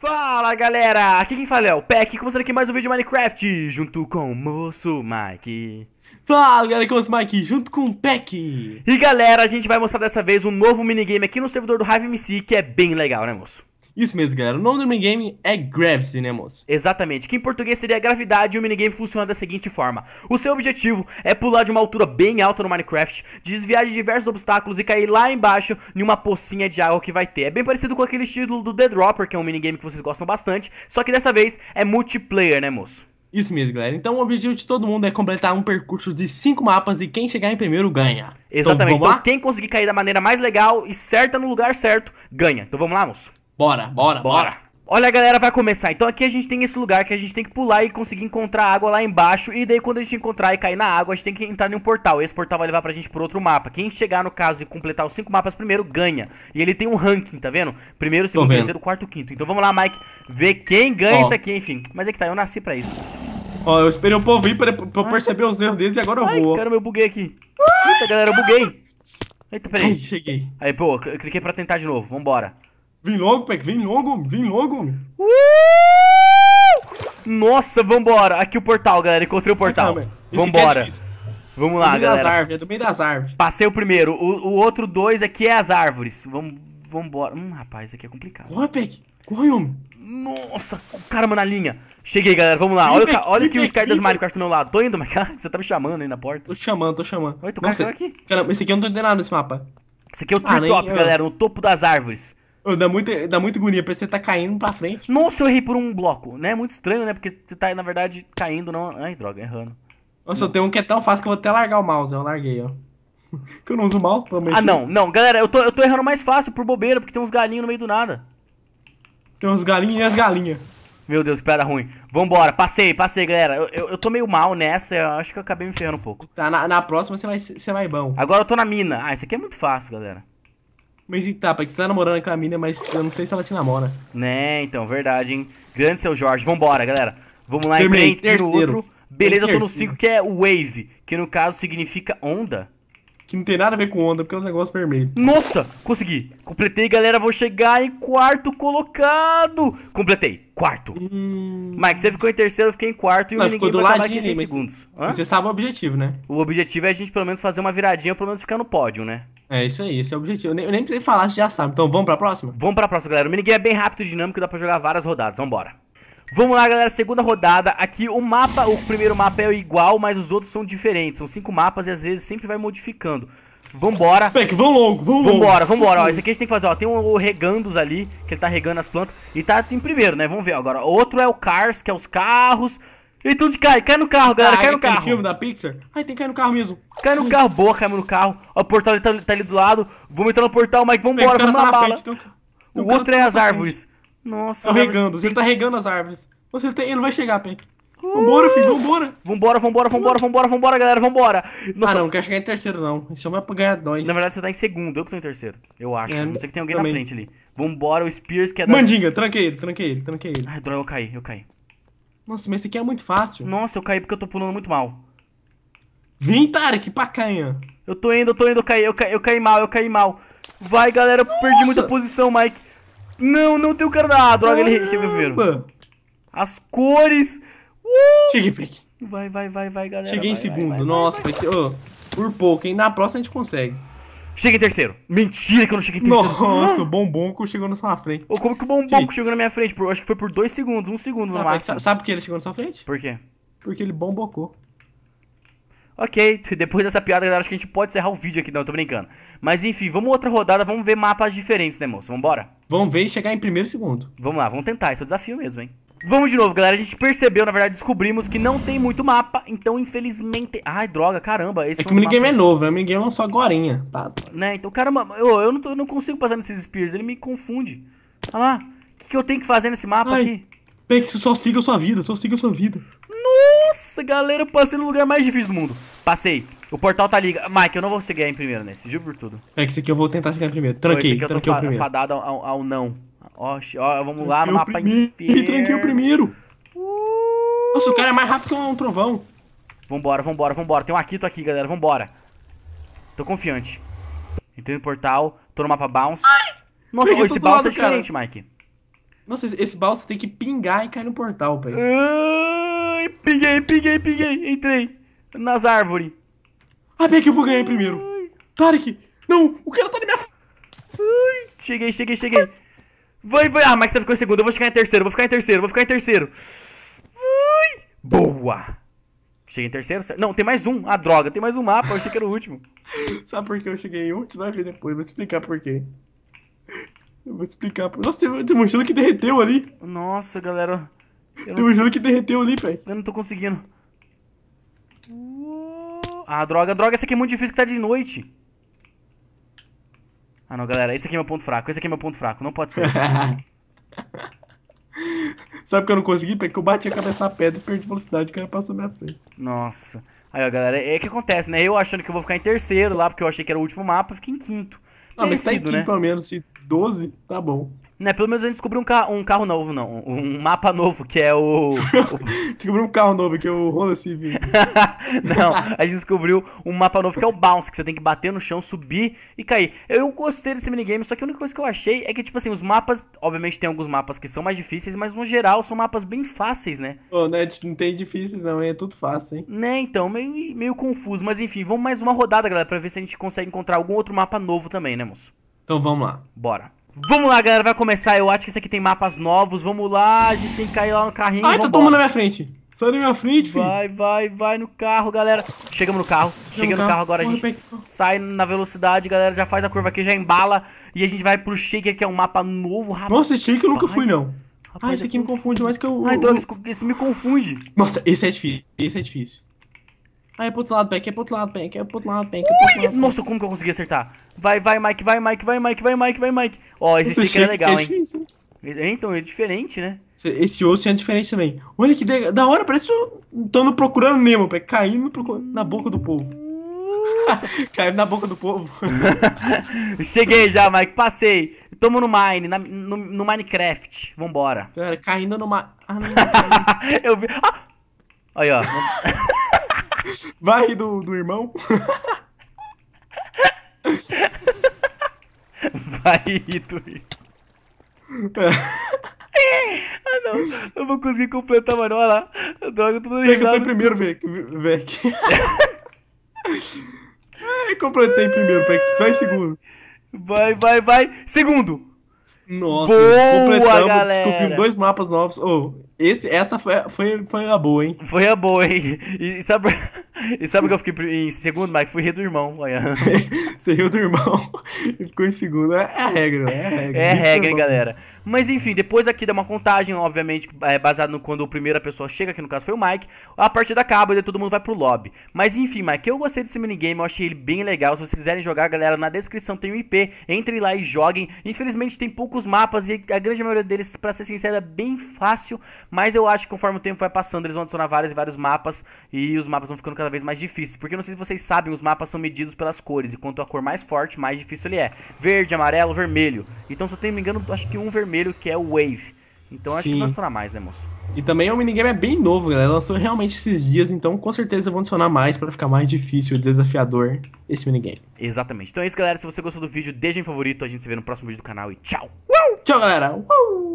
Fala galera, aqui quem fala é o Peck, começando aqui mais um vídeo de Minecraft, junto com o moço Mike. Fala galera, aqui é o moço Mike, junto com o Peck. E galera, a gente vai mostrar dessa vez um novo minigame aqui no servidor do Hive MC, que é bem legal, né moço? Isso mesmo, galera. O nome do minigame é Gravity, né, moço? Exatamente, que em português seria gravidade, e o minigame funciona da seguinte forma: o seu objetivo é pular de uma altura bem alta no Minecraft, desviar de diversos obstáculos e cair lá embaixo em uma pocinha de água que vai ter. É bem parecido com aquele título do The Dropper, que é um minigame que vocês gostam bastante, só que dessa vez é multiplayer, né, moço? Isso mesmo, galera. Então o objetivo de todo mundo é completar um percurso de cinco mapas e quem chegar em primeiro ganha. Exatamente. Então, então quem conseguir cair da maneira mais legal e certa no lugar certo, ganha. Então vamos lá, moço. Bora, bora, bora. Olha, galera, vai começar. Então aqui a gente tem esse lugar que a gente tem que pular e conseguir encontrar água lá embaixo. E daí quando a gente encontrar e cair na água, a gente tem que entrar em um portal. Esse portal vai levar pra gente pro outro mapa. Quem chegar, no caso, e completar os cinco mapas primeiro, ganha. E ele tem um ranking, tá vendo? Primeiro, segundo, terceiro, quarto, quinto. Então vamos lá, Mike, ver quem ganha oh. isso aqui, enfim. Mas é que tá, eu nasci pra isso. Ó, oh, eu esperei um povo vir pra, pra ah. perceber os erros deles e agora eu ai, cara, Caramba, eu buguei aqui. Eita, galera, eu buguei. Eita, peraí. Ai, cheguei. Aí, pô, eu cliquei pra tentar de novo. Vambora. Vem logo, Peck, vem logo, vem logo. Uh! Nossa, vambora. Aqui o portal, galera. Encontrei o portal. Calma, vambora. É Vamos lá, galera. Das árvores, é do meio das árvores. Passei o primeiro. O, o outro dois aqui é as árvores. Vamos, vambora. Hum, rapaz, isso aqui é complicado. Corre, Peck. Corre, homem. Nossa, caramba, na linha. Cheguei, galera, vamos lá. Olha, olha aqui Impact, o Scar das Mario Kart do meu lado. Tô indo, mas cara, você tá me chamando aí na porta. Tô chamando, tô chamando. Oi, tu Nossa, aqui. Caramba, esse aqui eu não tô entendendo nada nesse mapa. Esse aqui é o ah, tree top, eu... galera, no topo das árvores. Dá muito, dá muito agonia, parece que você tá caindo pra frente. Nossa, eu errei por um bloco, né? É muito estranho, né? Porque você tá, na verdade, caindo, não. Ai, droga, errando. Nossa, não. eu tenho um que é tão fácil que eu vou até largar o mouse, eu larguei, ó. que eu não uso mouse, pelo menos. Ah, não, não, galera, eu tô, eu tô errando mais fácil por bobeira, porque tem uns galinhos no meio do nada. Tem uns galinhos e as galinhas. Meu Deus, piada ruim. Vambora, passei, passei, galera. Eu, eu, eu, tô meio mal nessa, eu acho que eu acabei me ferrando um pouco. Tá, na, na próxima você vai, você vai bom. Agora eu tô na mina. Ah, isso aqui é muito fácil, galera. Mas e tá, que você tá namorando com a mina, mas eu não sei se ela te namora. Né, então, verdade, hein? Grande seu Jorge. Vambora, galera. Vamos lá, Terminei, em frente, outro. Beleza, eu tô no 5, que é Wave, que no caso significa onda. Que não tem nada a ver com onda, porque é um negócio vermelho. Nossa, consegui. Completei, galera. Vou chegar em quarto colocado. Completei quarto. Hum... Mike, você ficou em terceiro, eu fiquei em quarto e Não, o ficou do ladinho, aqui em mas segundos. Hã? Você sabe o objetivo, né? O objetivo é a gente pelo menos fazer uma viradinha, pelo menos ficar no pódio, né? É isso aí, esse é o objetivo. Eu nem, eu nem precisei falar, você já sabe. Então vamos pra próxima? Vamos pra próxima, galera. O minigame é bem rápido e dinâmico, dá pra jogar várias rodadas. Vambora. Vamos lá, galera, segunda rodada. Aqui o mapa, o primeiro mapa é igual, mas os outros são diferentes. São cinco mapas e às vezes sempre vai modificando. Vambora. Peraí, que vão longo, vão longo. Vambora, vambora. Ó, esse aqui a gente tem que fazer, ó. Tem um, o regandos ali, que ele tá regando as plantas. E tá em primeiro, né? Vamos ver agora. Outro é o Cars, que é os carros. E tudo cai, cai no carro, galera, ah, cai no carro. filme da Pixar? Ai, tem que cair no carro mesmo. Cai no carro, boa, cai no carro. Ó, o portal tá, tá, ali do lado. Vamos entrar no portal, Mike, vambora, vamos tá na bala. Frente, então, o outro é tá é as árvores. Nossa. É o regando, ele tá regando as árvores. Você tem, ele vai chegar, Pedro. Vambora, filho, vambora. Vambora, vambora, vambora, vambora, vambora, galera, vambora. Ah, Nossa. Ah, não, não quero chegar em terceiro, não. Esse homem é pra ganhar dois. Na verdade, você tá em segundo, eu que tô em terceiro. Eu acho. É, não sei que tem alguém também. na frente ali. Vambora, o Spears quer é dar. Mandinga, tranquei ele, tranquei ele, tranquei ele. Ai, droga, eu caí, eu caí. Nossa, mas esse aqui é muito fácil. Nossa, eu caí porque eu tô pulando muito mal. Vem, Tarek, pra canha. Eu tô indo, eu tô indo, eu caí, eu caí, eu caí mal, eu caí mal. Vai, galera, eu perdi muita posição, Mike. Não, não tem o cara. Ah, droga, Caramba. ele chegou primeiro. As cores. Cheguei, Peck. Vai, vai, vai, vai, galera. Cheguei vai, em segundo. Vai, vai, Nossa, Peck. Oh, por pouco, hein? Na próxima a gente consegue. Cheguei em terceiro. Mentira que eu não cheguei em terceiro. Nossa, o Bombonco chegou na sua frente. Oh, como que o Bombonco chegou na minha frente? Por, acho que foi por dois segundos, um segundo no ah, máximo. sabe por que ele chegou na sua frente? Por quê? Porque ele bombocou. Ok, depois dessa piada, galera, acho que a gente pode encerrar o vídeo aqui, não, tô brincando. Mas enfim, vamos outra rodada, vamos ver mapas diferentes, né, moço? Vambora? Vamos ver e chegar em primeiro segundo. Vamos lá, vamos tentar, esse é o desafio mesmo, hein? Vamos de novo, galera. A gente percebeu, na verdade, descobrimos que não tem muito mapa, então infelizmente. Ai, droga, caramba. Esse é, é que o minigame mapa... é novo, É O minigame lançou é agorinha. Tá. Né, então, caramba, eu, eu, não, tô, eu não consigo passar nesses Spears, ele me confunde. Olha lá. O que, que, eu tenho que fazer nesse mapa Ai, aqui? Pex, só siga a sua vida, só siga a sua vida. Nossa, galera, eu passei no lugar mais difícil do mundo. Passei. O portal tá ligado. Mike, eu não vou chegar em primeiro nesse, juro por tudo. É que esse aqui eu vou tentar chegar em primeiro. Tranquei, tranquei o primeiro. eu tô tranquei fa primeiro. fadado ao, ao não. Ó, ó vamos lá no mapa inteiro. Tranquei o primeiro. Uh. Nossa, o cara é mais rápido que um trovão. Vambora, vambora, vambora. Tem um Akito aqui, galera. Vambora. Tô confiante. Entrei no portal. Tô no mapa bounce. Ai, Nossa, esse bounce é diferente, cara. Mike. Nossa, esse bounce tem que pingar e cair no portal, pai. Ai, pinguei, pinguei, pinguei. Entrei. Nas árvores. Ah, bem que eu vou ganhar primeiro. Ai. Tarek. Não, o cara tá na minha... Ai, cheguei, cheguei, cheguei. Vai, vai. Ah, Max ficou em segundo. Eu vou ficar em terceiro, vou ficar em terceiro, vou ficar em terceiro. Vai. Boa! Cheguei em terceiro? Não, tem mais um. Ah, droga, tem mais um mapa. Eu achei que era o último. Sabe por que eu cheguei em último? Vai ver depois, vou te explicar por quê. Eu vou te explicar. Por... Nossa, tem, tem um gelo que derreteu ali. Nossa, galera. Eu tem um gelo que derreteu ali, velho. Eu não tô conseguindo. Uh. Ah, droga, droga. Essa aqui é muito difícil que tá de noite. Ah não, galera, esse aqui é meu ponto fraco, esse aqui é meu ponto fraco, não pode ser. Sabe que eu não consegui? Porque eu bati a cabeça na pedra e perdi velocidade, o cara passou minha frente. Nossa. Aí, ó, galera, é, que acontece, né? Eu achando que eu vou ficar em terceiro lá, porque eu achei que era o último mapa, fiquei em quinto. Não, ah, mas tá em quinto, né? pelo menos, 12? Tá bom. Né, pelo menos a gente descobriu um, ca um carro novo, não. Um mapa novo, que é o. descobriu um carro novo, que é o Honda Civic. não, a gente descobriu um mapa novo, que é o Bounce, que você tem que bater no chão, subir e cair. Eu gostei desse minigame, só que a única coisa que eu achei é que, tipo assim, os mapas. Obviamente tem alguns mapas que são mais difíceis, mas no geral são mapas bem fáceis, né? Pô, oh, né, não tem difíceis, não, é tudo fácil, hein? Né, então, meio, meio confuso. Mas enfim, vamos mais uma rodada, galera, pra ver se a gente consegue encontrar algum outro mapa novo também, né, moço? Então vamos lá. Bora. Vamos lá, galera, vai começar. Eu acho que esse aqui tem mapas novos. Vamos lá, a gente tem que cair lá no carrinho. Ai, tá tomando na minha frente. Sai na minha frente, filho. Vai, vai, vai no carro, galera. Chegamos no carro. Chegamos no, carro, agora. a gente sai na velocidade, galera. Já faz a curva aqui, já embala. E a gente vai pro Shaker, que é um mapa novo, rapaz. Nossa, Shaker eu nunca fui, não. Rapaz, ah, esse aqui me confunde mais que eu. Ai, droga, esse me confunde. Nossa, esse é difícil. Esse é difícil. Aí é pro outro lado, Peck, é pro outro lado, Peck, é pro outro lado, Peck. É Nossa, como que eu consegui acertar? Vai, vai, Mike, vai, Mike, vai, Mike, vai, Mike, vai, Mike. Ó, esse Isso, sticker é legal, é hein? É, então, é diferente, né? Esse osso é diferente também. Olha que de... da hora, parece um tono procurando mesmo, Peck, caindo procur... na boca do povo. Caiu na boca do povo. Cheguei já, Mike. Passei. Tamo no Mine, na, no, no, Minecraft. Vambora. Pera, caindo no ma... Ah, não, não, não. Eu vi... Ah! Aí, ó. Vai do, do irmão. Vai do irmão. É. ah, não. Eu vou conseguir completar, mano. Olha lá. Droga, tudo errado. Tem que primeiro, Vec. é, completei primeiro, Vec. Vai segundo. Vai, vai, vai. Segundo. Nossa, boa, completamos, galera. descobrimos dois mapas novos. Oh, esse, essa foi, foi, foi a boa, hein? Foi a boa, hein? E, e sabe, e sabe que eu fiquei em segundo, Mike? Fui rei do irmão. Você riu do irmão e ficou em segundo. É, é a regra, é a regra. É a regra, hein, galera. Mas enfim, depois aqui dá uma contagem, obviamente, é, baseado no quando a primeira pessoa chega, que no caso foi o Mike. A partida acaba e todo mundo vai pro lobby. Mas enfim, Mike, eu gostei desse minigame, eu achei ele bem legal. Se vocês quiserem jogar, galera, na descrição tem o um IP. Entrem lá e joguem. Infelizmente tem poucos poucos mapas e a grande maioria deles, para ser sincero, é bem fácil, mas eu acho que conforme o tempo vai passando, eles vão adicionar vários e vários mapas e os mapas vão ficando cada vez mais difíceis. Porque não sei se vocês sabem, os mapas são medidos pelas cores, e quanto a cor mais forte, mais difícil ele é. Verde, amarelo, vermelho. Então, se eu não me engano, acho que um vermelho que é o Wave. Então acho Sim. que vai adicionar mais, né, moço? E também o é minigame é bem novo, galera. Lançou realmente esses dias, então com certeza vão adicionar mais para ficar mais difícil e desafiador esse minigame. Exatamente. Então é isso, galera. Se você gostou do vídeo, deixa em favorito. A gente se vê no próximo vídeo do canal e tchau! Tchau, galera!